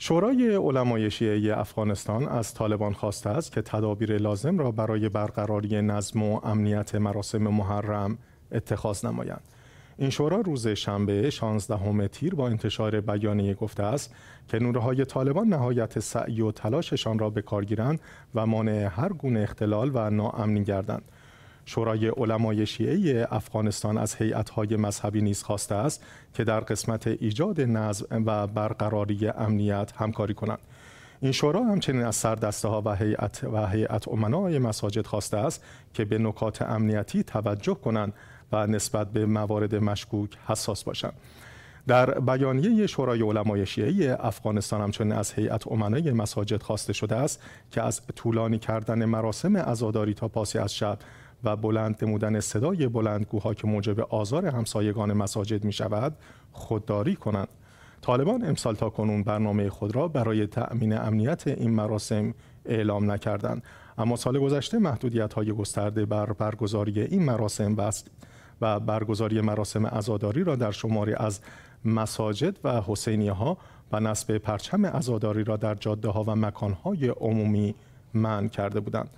شورای علمای شیعه افغانستان از طالبان خواسته است که تدابیر لازم را برای برقراری نظم و امنیت مراسم محرم اتخاذ نمایند. این شورا روز شنبه 16 تیر با انتشار بیانیه گفته است که نورهای طالبان نهایت سعی و تلاششان را به کار گیرند و مانع هر گونه اختلال و ناامنی گردند. شورای علمای شیعه افغانستان از هیئت‌های مذهبی نیز خواسته است که در قسمت ایجاد نظم و برقراری امنیت همکاری کنند. این شورا همچنین از دسته ها و هیئت و هیئت امنای مساجد خواسته است که به نکات امنیتی توجه کنند و نسبت به موارد مشکوک حساس باشند. در بیانیه شورای علمای شیعه افغانستان همچنین از هیئت امنای مساجد خواسته شده است که از طولانی کردن مراسم عزاداری تا پاسی از شب و بلند نمودن صدای بلندگوها که موجب آزار همسایگان مساجد می شود خودداری کنند طالبان امسال تا کنون برنامه خود را برای تأمین امنیت این مراسم اعلام نکردند اما سال گذشته محدودیت های گسترده بر برگزاری این مراسم بست و برگزاری مراسم ازاداری را در شماری از مساجد و حسینیه ها و نصب پرچم ازاداری را در جاده ها و مکان های عمومی من کرده بودند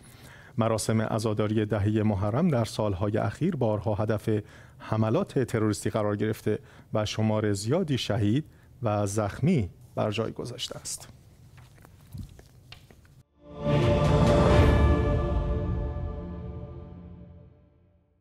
مراسم ازاداری دهه محرم در سالهای اخیر بارها هدف حملات تروریستی قرار گرفته و شمار زیادی شهید و زخمی بر جای گذاشته است.